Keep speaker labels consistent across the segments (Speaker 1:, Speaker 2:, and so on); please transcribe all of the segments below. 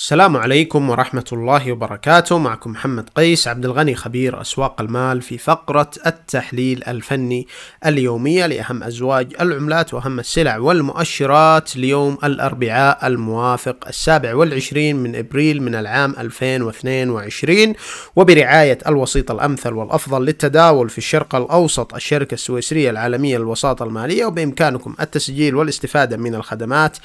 Speaker 1: السلام عليكم ورحمة الله وبركاته معكم محمد قيس عبد الغني خبير أسواق المال في فقرة التحليل الفني اليومية لأهم أزواج العملات وأهم السلع والمؤشرات ليوم الأربعاء الموافق السابع والعشرين من إبريل من العام 2022 وبرعاية الوسيط الأمثل والأفضل للتداول في الشرق الأوسط الشركة السويسرية العالمية للوساطة المالية وبإمكانكم التسجيل والاستفادة من الخدمات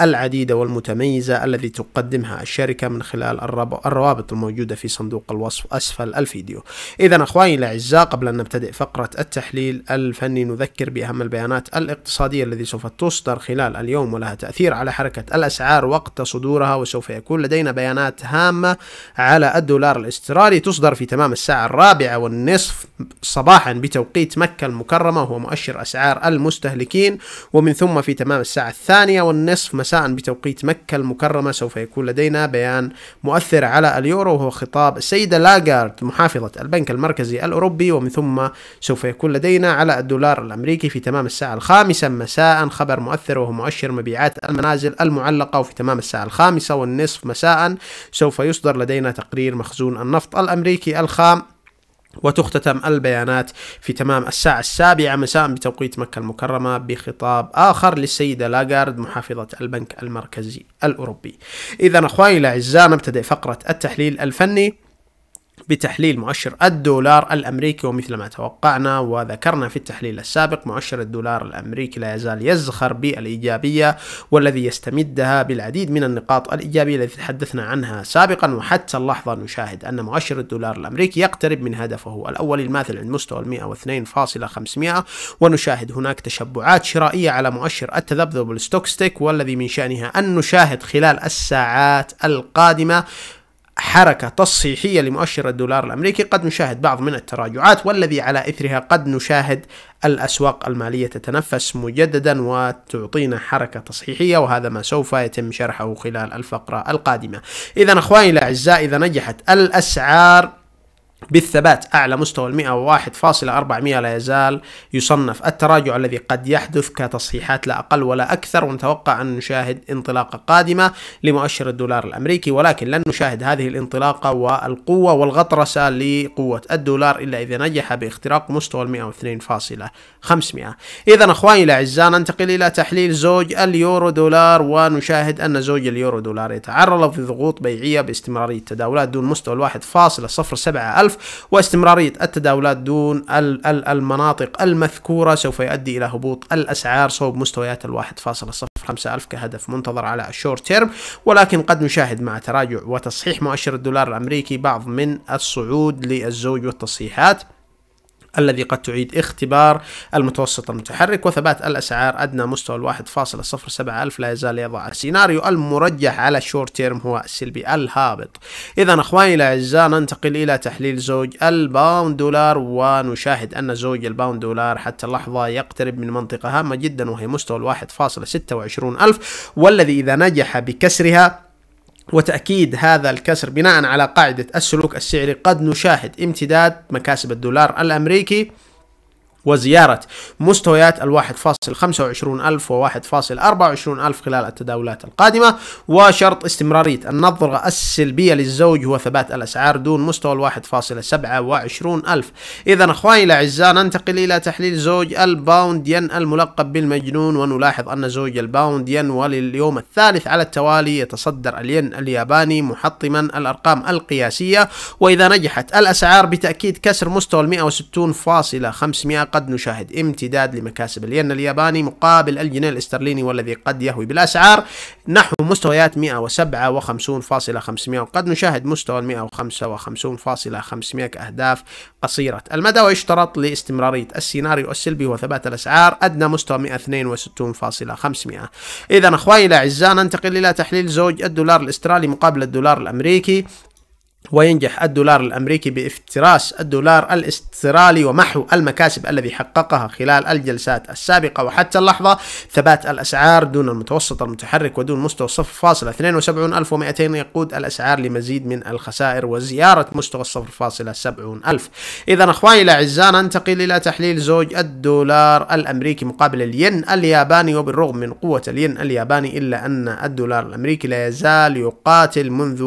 Speaker 1: العديدة والمتميزة التي تقدمها الشركة من خلال الروابط الموجودة في صندوق الوصف أسفل الفيديو إذا أخواني الأعزاء قبل أن نبتدئ فقرة التحليل الفني نذكر بأهم البيانات الاقتصادية التي سوف تصدر خلال اليوم ولها تأثير على حركة الأسعار وقت صدورها وسوف يكون لدينا بيانات هامة على الدولار الاسترالي تصدر في تمام الساعة الرابعة والنصف صباحا بتوقيت مكة المكرمة وهو مؤشر أسعار المستهلكين ومن ثم في تمام الساعة الثانية والنصف مساء بتوقيت مكة المكرمة سوف يكون لدينا لدينا بيان مؤثر على اليورو وهو خطاب السيدة لاغارد محافظة البنك المركزي الأوروبي ومن ثم سوف يكون لدينا على الدولار الأمريكي في تمام الساعة الخامسة مساء خبر مؤثر وهو مؤشر مبيعات المنازل المعلقة وفي تمام الساعة الخامسة والنصف مساء سوف يصدر لدينا تقرير مخزون النفط الأمريكي الخام وتختتم البيانات في تمام الساعة السابعة مساء بتوقيت مكة المكرمة بخطاب آخر للسيدة لاغارد محافظة البنك المركزي الأوروبي إذا أخواني الأعزاء نبتدئ فقرة التحليل الفني بتحليل مؤشر الدولار الأمريكي ومثل ما توقعنا وذكرنا في التحليل السابق مؤشر الدولار الأمريكي لا يزال يزخر بالإيجابية والذي يستمدها بالعديد من النقاط الإيجابية التي تحدثنا عنها سابقا وحتى اللحظة نشاهد أن مؤشر الدولار الأمريكي يقترب من هدفه الأول الماثل عند مستوى ال 102.500 ونشاهد هناك تشبعات شرائية على مؤشر التذبذب والستوكستيك والذي من شأنها أن نشاهد خلال الساعات القادمة حركة تصحيحية لمؤشر الدولار الأمريكي قد نشاهد بعض من التراجعات والذي على إثرها قد نشاهد الأسواق المالية تتنفس مجددا وتعطينا حركة تصحيحية وهذا ما سوف يتم شرحه خلال الفقرة القادمة إذا أخواني الأعزاء إذا نجحت الأسعار بالثبات أعلى مستوى المئة 101.400 لا يزال يصنف التراجع الذي قد يحدث كتصحيحات لا أقل ولا أكثر ونتوقع أن نشاهد انطلاقة قادمة لمؤشر الدولار الأمريكي ولكن لن نشاهد هذه الانطلاقة والقوة والغطرسة لقوة الدولار إلا إذا نجح باختراق مستوى المئة 102.500 إذا أخواني الأعزاء ننتقل إلى تحليل زوج اليورو دولار ونشاهد أن زوج اليورو دولار يتعرض لضغوط بيعية باستمرارية تداولات دون مستوى الواحد فاصلة صفر سبعة ألف الخلف واستمرارية التداولات دون المناطق المذكورة سوف يؤدي إلى هبوط الأسعار صوب مستويات ال 1.05 ألف كهدف منتظر على الشورت تيرم ولكن قد نشاهد مع تراجع وتصحيح مؤشر الدولار الأمريكي بعض من الصعود للزوج والتصحيحات الذي قد تعيد اختبار المتوسط المتحرك وثبات الأسعار أدنى مستوى الواحد فاصلة صفر سبعة ألف لا يزال يضع السيناريو المرجح على الشورت تيرم هو السلبي الهابط إذا أخواني الأعزاء ننتقل إلى تحليل زوج الباوند دولار ونشاهد أن زوج الباوند دولار حتى اللحظة يقترب من منطقة هامة جدا وهي مستوى الواحد فاصلة ستة وعشرون ألف والذي إذا نجح بكسرها وتأكيد هذا الكسر بناء على قاعدة السلوك السعري قد نشاهد امتداد مكاسب الدولار الأمريكي وزيارة مستويات ال 1.25 ألف و 1.24 ألف خلال التداولات القادمة وشرط استمرارية النظرة السلبية للزوج هو ثبات الأسعار دون مستوى ال 1.27 ألف إذا أخواني الأعزاء ننتقل إلى تحليل زوج الباوند ين الملقب بالمجنون ونلاحظ أن زوج الباوند ين ولليوم الثالث على التوالي يتصدر الين الياباني محطما الأرقام القياسية وإذا نجحت الأسعار بتأكيد كسر مستوى ال 160.500 قد نشاهد امتداد لمكاسب الين الياباني مقابل الجنيه الاسترليني والذي قد يهوي بالاسعار نحو مستويات 157.500 وقد نشاهد مستوى ال 155.500 كأهداف قصيرة المدى ويشترط لاستمرارية السيناريو السلبي وثبات الأسعار أدنى مستوى 162.500 إذا أخواني الأعزاء ننتقل إلى تحليل زوج الدولار الأسترالي مقابل الدولار الأمريكي وينجح الدولار الأمريكي بافتراس الدولار الاسترالي ومحو المكاسب الذي حققها خلال الجلسات السابقة وحتى اللحظة ثبات الأسعار دون المتوسط المتحرك ودون مستوى 0.72200 يقود الأسعار لمزيد من الخسائر وزيارة مستوى 0.70000 إذا أخواني الأعزاء ننتقل إلى تحليل زوج الدولار الأمريكي مقابل الين الياباني وبالرغم من قوة الين الياباني إلا أن الدولار الأمريكي لا يزال يقاتل منذ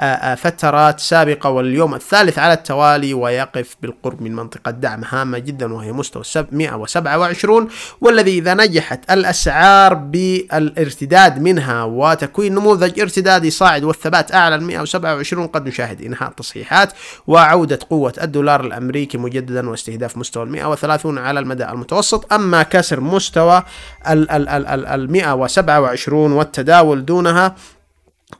Speaker 1: آه، آه، فترات السابقة واليوم الثالث على التوالي ويقف بالقرب من منطقة دعم هامة جدا وهي مستوى 127 والذي إذا نجحت الأسعار بالارتداد منها وتكوين نموذج ارتدادي صاعد والثبات أعلى ال 127 قد نشاهد إنهاء التصحيحات وعودة قوة الدولار الأمريكي مجددا واستهداف مستوى 130 على المدى المتوسط أما كسر مستوى ال 127 والتداول دونها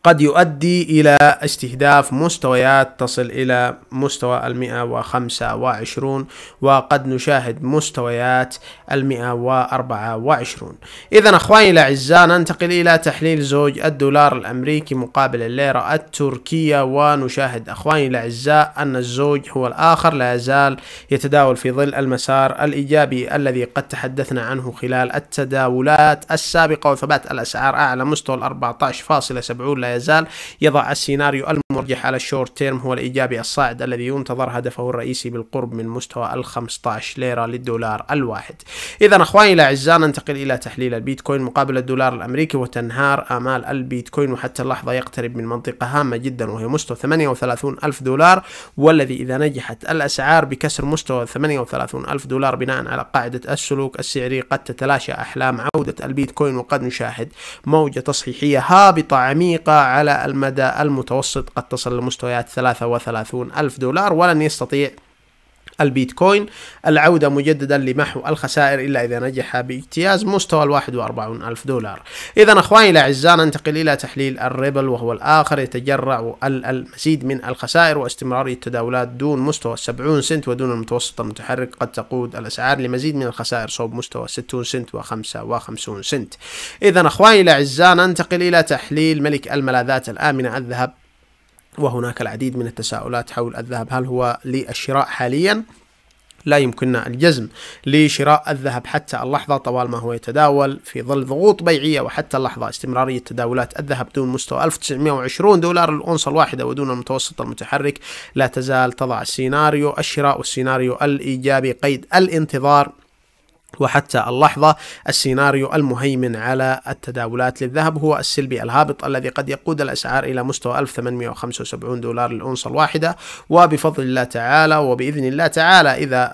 Speaker 1: قد يؤدي إلى استهداف مستويات تصل إلى مستوى المئة وخمسة وعشرون وقد نشاهد مستويات المئة وأربعة وعشرون إذا أخواني الأعزاء ننتقل إلى تحليل زوج الدولار الأمريكي مقابل الليرة التركية ونشاهد أخواني الأعزاء أن الزوج هو الآخر لا يزال يتداول في ظل المسار الإيجابي الذي قد تحدثنا عنه خلال التداولات السابقة وثبات الأسعار أعلى مستوى ال 14.70 لا يزال يضع السيناريو مرجح على الشورت تيرم هو الإيجابي الصاعد الذي ينتظر هدفه الرئيسي بالقرب من مستوى ال 15 ليرة للدولار الواحد إذا أخواني الأعزاء ننتقل إلى تحليل البيتكوين مقابل الدولار الأمريكي وتنهار آمال البيتكوين وحتى اللحظة يقترب من منطقة هامة جدا وهي مستوى 38 ألف دولار والذي إذا نجحت الأسعار بكسر مستوى 38 ألف دولار بناء على قاعدة السلوك السعري قد تتلاشى أحلام عودة البيتكوين وقد نشاهد موجة تصحيحية هابطة عميقة على المدى المتوسط قد قد تصل لمستويات 33 ألف دولار ولن يستطيع البيتكوين العودة مجددا لمحو الخسائر إلا إذا نجح باجتياز مستوى ال 41 ألف دولار إذا أخواني الأعزاء ننتقل إلى تحليل الريبل وهو الآخر يتجرع المزيد من الخسائر واستمرارية التداولات دون مستوى 70 سنت ودون المتوسط المتحرك قد تقود الأسعار لمزيد من الخسائر صوب مستوى 60 سنت و55 سنت إذا أخواني الأعزاء ننتقل إلى تحليل ملك الملاذات الآمنة الذهب وهناك العديد من التساؤلات حول الذهب هل هو للشراء حاليا لا يمكننا الجزم لشراء الذهب حتى اللحظة طوال ما هو يتداول في ظل ضغوط بيعية وحتى اللحظة استمرارية تداولات الذهب دون مستوى 1920 دولار الأونصة الواحدة ودون المتوسط المتحرك لا تزال تضع السيناريو الشراء والسيناريو الإيجابي قيد الانتظار وحتى اللحظة السيناريو المهيمن على التداولات للذهب هو السلبي الهابط الذي قد يقود الأسعار إلى مستوى 1875 دولار للأونصة الواحدة وبفضل الله تعالى وبإذن الله تعالى إذا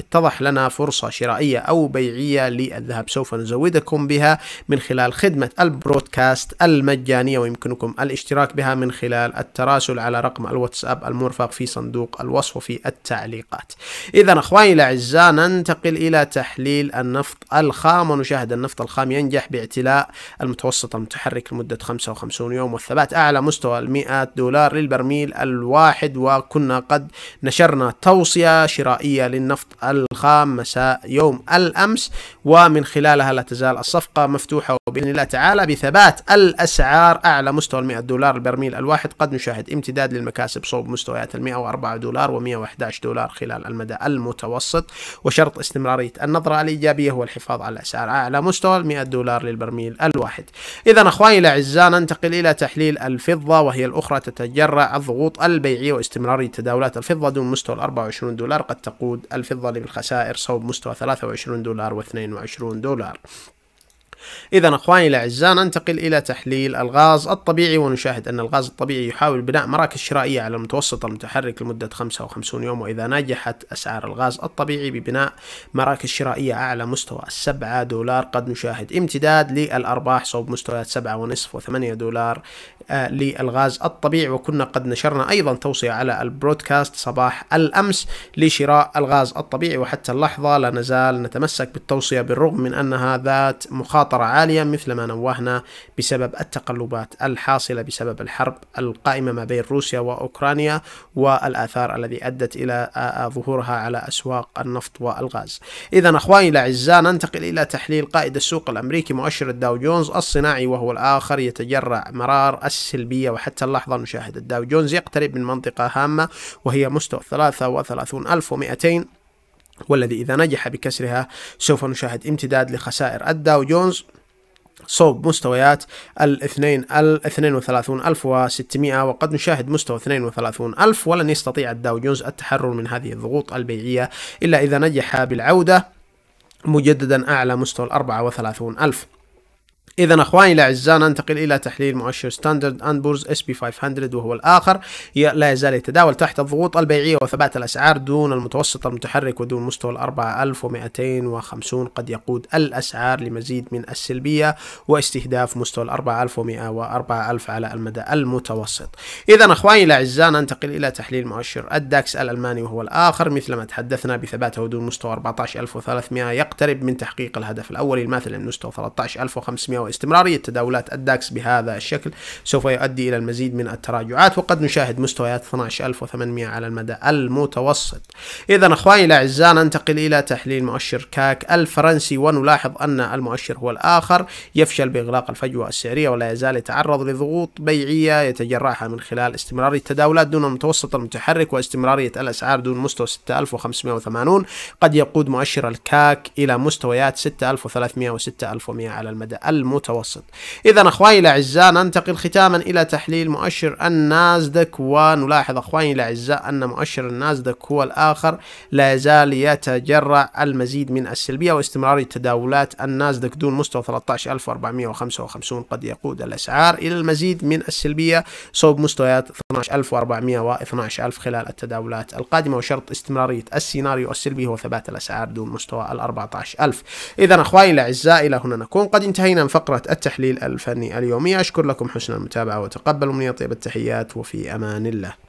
Speaker 1: اتضح لنا فرصة شرائية أو بيعية للذهب سوف نزودكم بها من خلال خدمة البرودكاست المجانية ويمكنكم الاشتراك بها من خلال التراسل على رقم الواتساب المرفق في صندوق الوصف في التعليقات إذا أخواني الأعزاء ننتقل إلى تحليل تحليل النفط الخام ونشاهد النفط الخام ينجح باعتلاء المتوسط المتحرك لمدة 55 يوم والثبات أعلى مستوى ال 100 دولار للبرميل الواحد وكنا قد نشرنا توصية شرائية للنفط الخام مساء يوم الأمس ومن خلالها لا تزال الصفقة مفتوحة وبإذن الله تعالى بثبات الأسعار أعلى مستوى ال 100 دولار للبرميل الواحد قد نشاهد امتداد للمكاسب صوب مستويات ال 104 دولار و 111 دولار خلال المدى المتوسط وشرط استمرارية النظرة الإيجابية هو الحفاظ على الأسعار على مستوى 100 دولار للبرميل الواحد إذا أخواني الأعزاء ننتقل إلى تحليل الفضة وهي الأخرى تتجرع الضغوط البيعية واستمرار تداولات الفضة دون مستوى 24 دولار قد تقود الفضة للخسائر صوب مستوى 23 دولار و22 دولار إذا أخواني الأعزاء ننتقل إلى تحليل الغاز الطبيعي ونشاهد أن الغاز الطبيعي يحاول بناء مراكز شرائية على المتوسط المتحرك لمدة 55 يوم وإذا نجحت أسعار الغاز الطبيعي ببناء مراكز شرائية أعلى مستوى 7 دولار قد نشاهد امتداد للأرباح صوب مستويات 7.5 و8 دولار آه، للغاز الطبيعي وكنا قد نشرنا أيضا توصية على البرودكاست صباح الأمس لشراء الغاز الطبيعي وحتى اللحظة لا نزال نتمسك بالتوصية بالرغم من أنها ذات مخاطر خطر عاليا مثل ما نوهنا بسبب التقلبات الحاصلة بسبب الحرب القائمة ما بين روسيا وأوكرانيا والآثار الذي أدت إلى آه، آه، ظهورها على أسواق النفط والغاز إذا أخواني الأعزاء ننتقل إلى تحليل قائد السوق الأمريكي مؤشر الداو جونز الصناعي وهو الآخر يتجرع مرار السلبية وحتى اللحظة نشاهد الداو جونز يقترب من منطقة هامة وهي مستوى 33200 والذي إذا نجح بكسرها سوف نشاهد امتداد لخسائر الداو جونز صوب مستويات ال 32600 وقد نشاهد مستوى 32000 ولن يستطيع الداو جونز التحرر من هذه الضغوط البيعية إلا إذا نجح بالعودة مجددا أعلى مستوى ال 34000 إذا أخواني الأعزاء ننتقل إلى تحليل مؤشر ستاندرد أند بورز اس بي 500 وهو الآخر لا يزال يتداول تحت الضغوط البيعية وثبات الأسعار دون المتوسط المتحرك ودون مستوى ال 4250 قد يقود الأسعار لمزيد من السلبية واستهداف مستوى ال 4100 و 4000 على المدى المتوسط. إذا أخواني الأعزاء ننتقل إلى تحليل مؤشر الداكس الألماني وهو الآخر مثلما تحدثنا بثباته دون مستوى 14300 يقترب من تحقيق الهدف الأولي الماثل لمستوى مستوى 13500 واستمرارية تداولات الداكس بهذا الشكل سوف يؤدي إلى المزيد من التراجعات وقد نشاهد مستويات 12800 على المدى المتوسط إذا أخواني الأعزاء ننتقل إلى تحليل مؤشر كاك الفرنسي ونلاحظ أن المؤشر هو الآخر يفشل بإغلاق الفجوة السعرية ولا يزال يتعرض لضغوط بيعية يتجرعها من خلال استمرارية التداولات دون المتوسط المتحرك واستمرارية الأسعار دون مستوى 6580 قد يقود مؤشر الكاك إلى مستويات 6300 و6100 على المدى المتوسط المتوسط إذا أخواني الأعزاء ننتقل ختاما إلى تحليل مؤشر النازدك ونلاحظ أخواني الأعزاء أن مؤشر النازدك هو الآخر لا يزال يتجرع المزيد من السلبية واستمرار تداولات النازدك دون مستوى 13455 قد يقود الأسعار إلى المزيد من السلبية صوب مستويات 12400 و 12000 خلال التداولات القادمة وشرط استمرارية السيناريو السلبي هو ثبات الأسعار دون مستوى ال 14000 إذا أخواني الأعزاء إلى هنا نكون قد انتهينا من فقرة فقرة التحليل الفني اليومي أشكر لكم حسن المتابعة وتقبلوا مني طيب التحيات وفي أمان الله